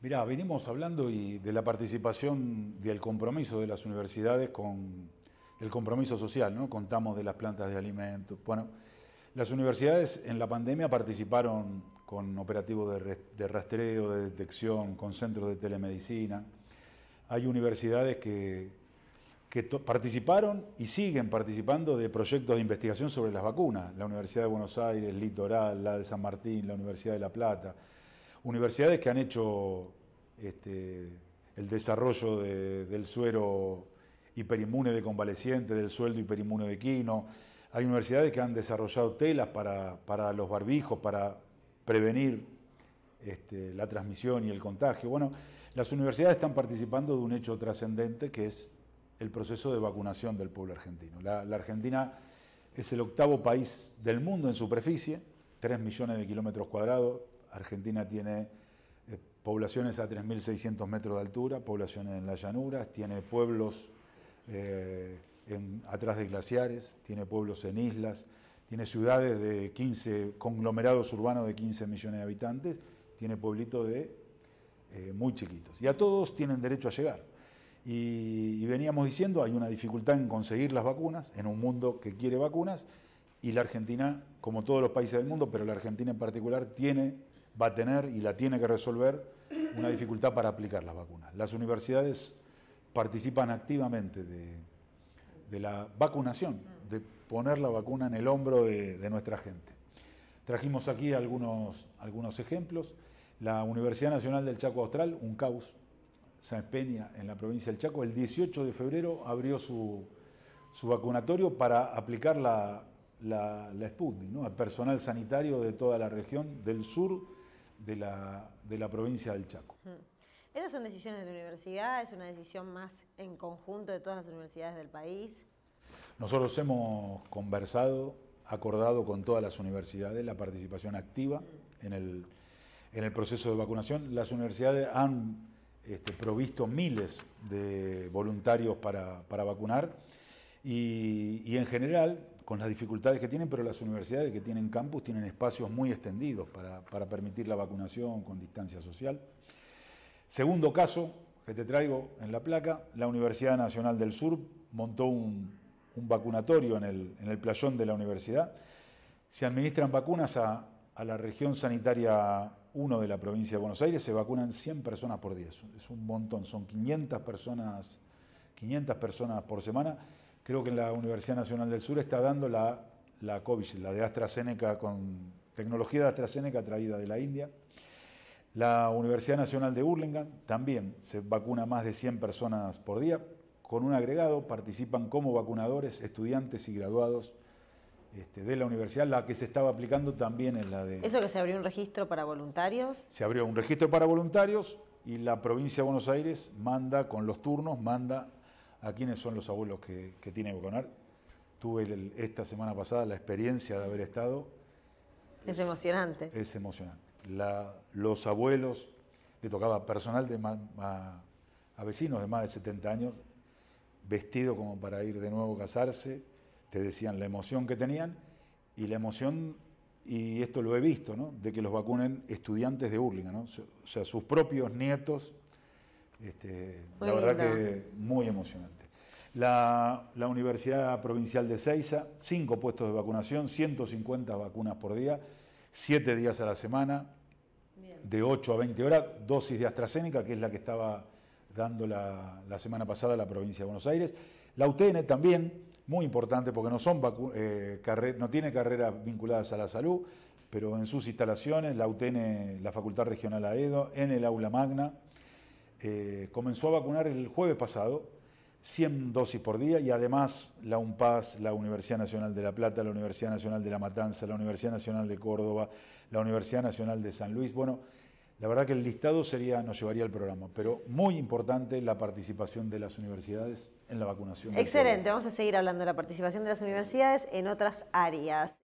Mirá, venimos hablando de la participación y el compromiso de las universidades con el compromiso social, Contamos de las plantas de alimentos. Bueno, las universidades en la pandemia participaron con operativos de, rastreo, de detección, con centros de telemedicina. Hay universidades que participaron y siguen participando de proyectos de investigación sobre las vacunas. La Universidad de Buenos Aires, Litoral, la de San Martín, la Universidad de La Plata universidades que han hecho este, el desarrollo del suero hiperinmune de convaleciente, del sueldo hiperinmune de quino. Hay universidades que han desarrollado telas para, los barbijos, para prevenir este, la transmisión y el contagio. Bueno, las universidades están participando de un hecho trascendente que es el proceso de vacunación del pueblo argentino. La, la, Argentina es el octavo país del mundo en superficie, 3 millones de kilómetros cuadrados, Argentina tiene eh, poblaciones a 3.600 metros de altura, poblaciones en las llanuras, tiene pueblos eh, atrás de glaciares, tiene pueblos en islas, tiene ciudades de 15, conglomerados urbanos de 15 millones de habitantes, tiene pueblitos de eh, muy chiquitos. Y a todos tienen derecho a llegar. Y, y veníamos diciendo, hay una dificultad en conseguir las vacunas, en un mundo que quiere vacunas, y la Argentina, como todos los países del mundo, pero la Argentina en particular, tiene va a tener y la tiene que resolver una dificultad para aplicar la vacuna. Las universidades participan activamente de, la vacunación, de poner la vacuna en el hombro de, nuestra gente. Trajimos aquí algunos, algunos ejemplos. La Universidad Nacional del Chaco Austral, un caos, San Peña, en la provincia del Chaco, el 18 de febrero abrió su, vacunatorio para aplicar la, la, la Sputnik, al personal sanitario de toda la región del sur de la, de la provincia del Chaco. ¿Esas son decisiones de la universidad? ¿Es una decisión más en conjunto de todas las universidades del país? Nosotros hemos conversado, acordado con todas las universidades la participación activa en el, proceso de vacunación. Las universidades han este, provisto miles de voluntarios para, vacunar y en general con las dificultades que tienen, pero las universidades que tienen campus tienen espacios muy extendidos para, para permitir la vacunación con distancia social. Segundo caso que te traigo en la placa, la Universidad Nacional del Sur montó un, un vacunatorio en el, en el, playón de la universidad. Se administran vacunas a, a la región sanitaria 1 de la provincia de Buenos Aires, se vacunan 100 personas por día, es un montón, son 500 personas, 500 personas por semana creo que en la Universidad Nacional del Sur está dando la, la COVID, la de AstraZeneca con tecnología de AstraZeneca traída de la India. La Universidad Nacional de Burlingame también se vacuna más de 100 personas por día. Con un agregado participan como vacunadores estudiantes y graduados este, de la universidad. La que se estaba aplicando también en la de... ¿Eso que se abrió un registro para voluntarios? Se abrió un registro para voluntarios y la provincia de Buenos Aires manda, con los turnos, manda a quiénes son los abuelos que, que tiene Tuve esta semana pasada la experiencia de haber estado. Es emocionante. Es emocionante. los abuelos, le tocaba personal de a, vecinos de más de 70 años, vestido como para ir de nuevo a casarse, te decían la emoción que tenían y la emoción, y esto lo he visto, de que los vacunen estudiantes de Urlinga, ¿no? o sea, sus propios nietos este, la verdad que muy emocionante. La, Universidad Provincial de Ceiza, cinco puestos de vacunación, 150 vacunas por día, 7 días a la semana, de 8 a 20 horas, dosis de AstraZeneca, que es la que estaba dando la, semana pasada la provincia de Buenos Aires. La UTN también, muy importante, porque no, eh, no tiene carreras vinculadas a la salud, pero en sus instalaciones, la UTN, la Facultad Regional AEDO, en el aula magna, eh, comenzó a vacunar el jueves pasado, 100 dosis por día y además la UNPAS, la Universidad Nacional de La Plata, la Universidad Nacional de La Matanza, la Universidad Nacional de Córdoba, la Universidad Nacional de San Luis. Bueno, la verdad que el listado sería, nos llevaría al programa, pero muy importante la participación de las universidades en la vacunación. Excelente, vamos a seguir hablando de la participación de las universidades en otras áreas.